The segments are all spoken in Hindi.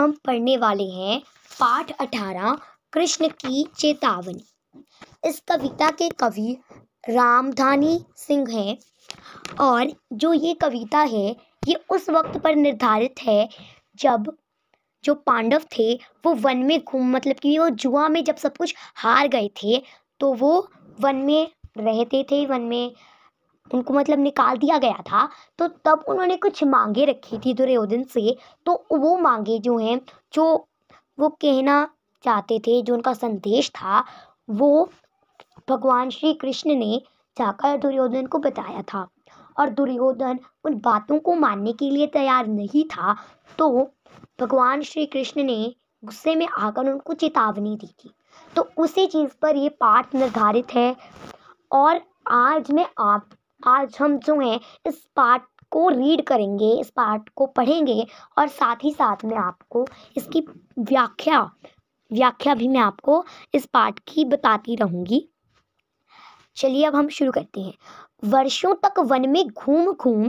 हम पढ़ने वाले हैं पाठ अठारह कृष्ण की चेतावनी इस कविता के कवि रामधानी सिंह हैं और जो ये कविता है ये उस वक्त पर निर्धारित है जब जो पांडव थे वो वन में घूम मतलब कि वो जुआ में जब सब कुछ हार गए थे तो वो वन में रहते थे वन में उनको मतलब निकाल दिया गया था तो तब उन्होंने कुछ मांगे रखी थी दुर्योधन से तो वो मांगे जो हैं जो वो कहना चाहते थे जो उनका संदेश था वो भगवान श्री कृष्ण ने जाकर दुर्योधन को बताया था और दुर्योधन उन बातों को मानने के लिए तैयार नहीं था तो भगवान श्री कृष्ण ने गुस्से में आकर उनको चेतावनी दी थी तो उसी चीज़ पर ये पाठ निर्धारित है और आज मैं आप आज हम जो हैं इस पार्ट को रीड करेंगे इस पार्ट को पढ़ेंगे और साथ ही साथ में आपको इसकी व्याख्या व्याख्या भी मैं आपको इस पार्ट की बताती रहूँगी चलिए अब हम शुरू करते हैं वर्षों तक वन में घूम घूम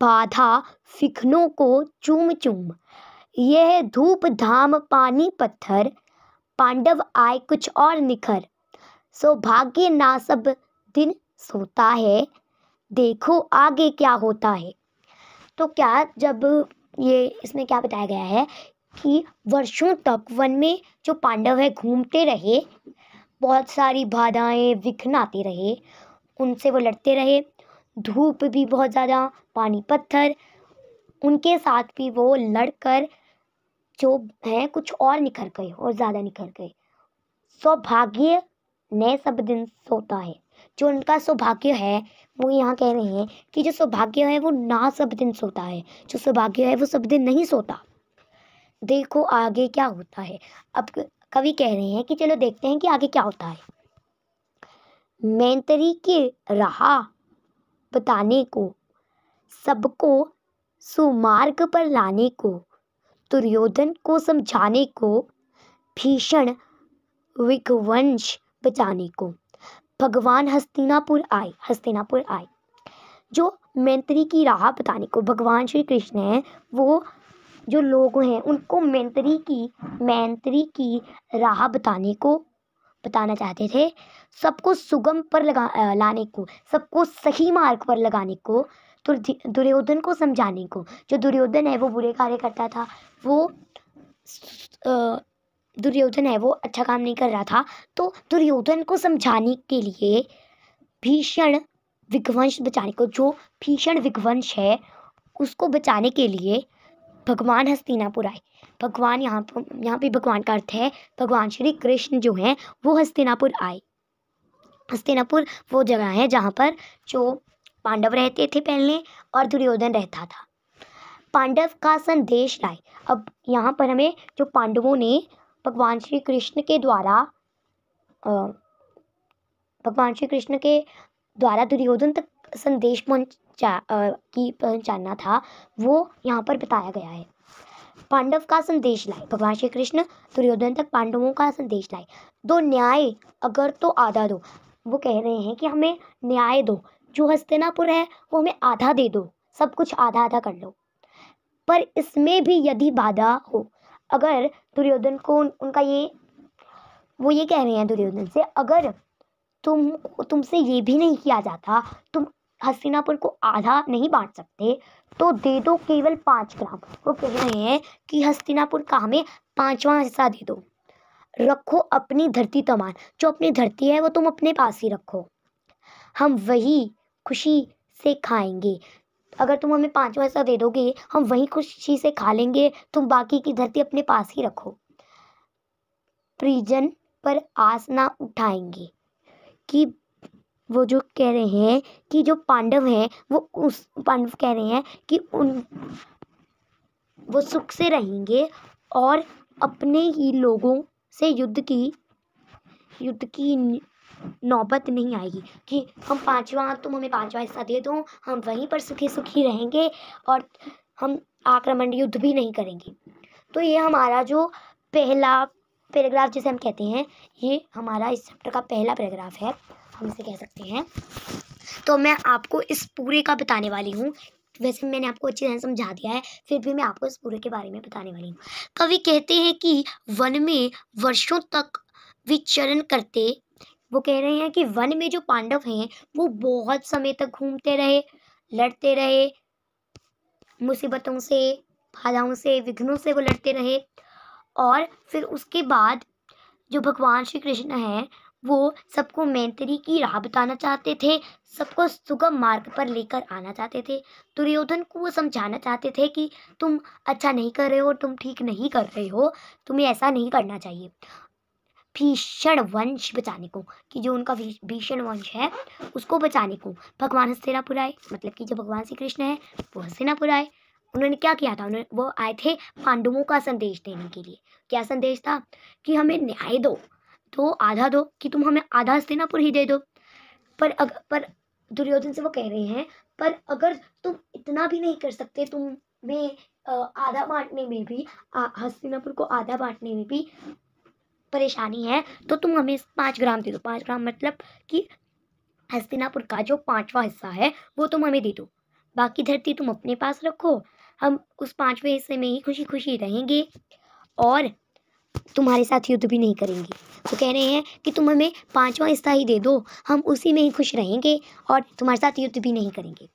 बाधा फिखनों को चूम चूम यह धूप धाम पानी पत्थर पांडव आए कुछ और निखर सौभाग्य ना सब दिन सोता है देखो आगे क्या होता है तो क्या जब ये इसमें क्या बताया गया है कि वर्षों तक वन में जो पांडव है घूमते रहे बहुत सारी बाधाएं विघ्न आते रहे उनसे वो लड़ते रहे धूप भी बहुत ज़्यादा पानी पत्थर उनके साथ भी वो लड़कर जो हैं कुछ और निखर गए और ज़्यादा निखर गए सौभाग्य नए सब दिन सोता है जो उनका सौभाग्य है वो यहाँ कह रहे हैं कि जो सौभाग्य है वो ना सब दिन सोता है जो सौभाग्य है वो सब दिन नहीं सोता देखो आगे क्या होता है अब कवि कह रहे हैं कि चलो देखते हैं कि आगे क्या होता है मैंतरी की राह बताने को सबको सुमार्ग पर लाने को दुर्योधन को समझाने को भीषण विघवंश बचाने को भगवान हस्तिनापुर आए हस्तिनापुर आए जो मैंत्री की राह बताने को भगवान श्री कृष्ण हैं वो जो लोग हैं उनको मैंत्री की मैंत्री की राह बताने को बताना चाहते थे सबको सुगम पर लगा लाने को सबको सही मार्ग पर लगाने को दुर्योधन को समझाने को जो दुर्योधन है वो बुरे कार्य करता था वो दुर्योधन है वो अच्छा काम नहीं कर रहा था तो दुर्योधन को समझाने के लिए भीषण विघ्वंश बचाने को जो भीषण विघ्वंश है उसको बचाने के लिए भगवान हस्तिनापुर आए भगवान यहाँ पर यहाँ पे भगवान का अर्थ है भगवान श्री कृष्ण जो हैं वो हस्तिनापुर आए हस्तिनापुर वो जगह है जहाँ पर जो पांडव रहते थे पहले और दुर्योधन रहता था पांडव का संदेश लाए अब यहाँ पर हमें जो पांडवों ने भगवान श्री कृष्ण के द्वारा भगवान श्री कृष्ण के द्वारा दुर्योधन तक संदेश पहुँचा की पहुंचाना था वो यहाँ पर बताया गया है पांडव का संदेश लाए भगवान श्री कृष्ण दुर्योधन तक पांडवों का संदेश लाए दो न्याय अगर तो आधा दो वो कह रहे हैं कि हमें न्याय दो जो हस्तिनापुर है वो हमें आधा दे दो सब कुछ आधा आधा कर लो पर इसमें भी यदि बाधा हो अगर दुर्योधन को उन, उनका ये वो ये कह रहे हैं दुर्योधन से अगर तुम तुमसे ये भी नहीं किया जाता तुम हस्तिनापुर को आधा नहीं बांट सकते तो दे दो केवल पाँच ग्राम वो कह रहे हैं कि हस्तिनापुर का हमें पाँचवा हिस्सा दे दो रखो अपनी धरती तमान जो अपनी धरती है वो तुम अपने पास ही रखो हम वही खुशी से खाएंगे अगर तुम हमें पाँचों हिस्सा दे दोगे हम वहीं खुशी से खा लेंगे तुम बाकी की धरती अपने पास ही रखो प्रिजन पर आस ना उठाएंगे कि वो जो कह रहे हैं कि जो पांडव हैं वो उस पांडव कह रहे हैं कि उन वो सुख से रहेंगे और अपने ही लोगों से युद्ध की युद्ध की नौबत नहीं आएगी कि हम पांचवा तुम हमें पांचवा हिस्सा दे दो हम वहीं पर सुखी सुखी रहेंगे और हम आक्रमण युद्ध भी नहीं करेंगे तो ये हमारा जो पहला पैराग्राफ जिसे हम कहते हैं ये हमारा इस चैप्टर का पहला पैराग्राफ है हम इसे कह सकते हैं तो मैं आपको इस पूरे का बताने वाली हूँ वैसे मैंने आपको अच्छी तरह समझा दिया है फिर भी मैं आपको इस पूरे के बारे में बताने वाली हूँ कवि कहते हैं कि वन में वर्षों तक विचरण करते वो कह रहे हैं कि वन में जो पांडव हैं वो बहुत समय तक घूमते रहे लड़ते रहे मुसीबतों से बाधाओं से विघ्नों से वो लड़ते रहे और फिर उसके बाद जो भगवान श्री कृष्ण हैं वो सबको मैंतरी की राह बताना चाहते थे सबको सुगम मार्ग पर लेकर आना चाहते थे दुर्योधन को वो समझाना चाहते थे कि तुम अच्छा नहीं कर रहे हो तुम ठीक नहीं कर रहे हो तुम्हें ऐसा नहीं करना चाहिए भीषण वंश बचाने को कि जो उनका भीषण वंश है उसको बचाने को भगवान हस्तिनापुर आए मतलब कि जो भगवान श्री कृष्ण है वो हस्तिनापुर आए उन्होंने क्या किया था उन्होंने वो आए थे पांडवों का संदेश देने के लिए क्या संदेश था कि हमें न्याय दो तो आधा दो कि तुम हमें आधा हस्तिनापुर ही दे दो पर अग, पर दुर्योधन से वो कह रहे हैं पर अगर तुम इतना भी नहीं कर सकते तुम में आधा बांटने में भी हस्तिनापुर को आधा बांटने में भी परेशानी है तो तुम हमें पाँच ग्राम दे दो पाँच ग्राम मतलब कि हस्तिनापुर का जो पाँचवा हिस्सा है वो तुम हमें दे दो बाकी धरती तुम अपने पास रखो हम उस पाँचवें हिस्से में ही खुशी खुशी रहेंगे और तुम्हारे साथ युद्ध भी नहीं करेंगे तो कह रहे हैं कि तुम हमें पाँचवा हिस्सा ही दे दो हम उसी में ही खुश रहेंगे और तुम्हारे साथ युद्ध भी नहीं करेंगे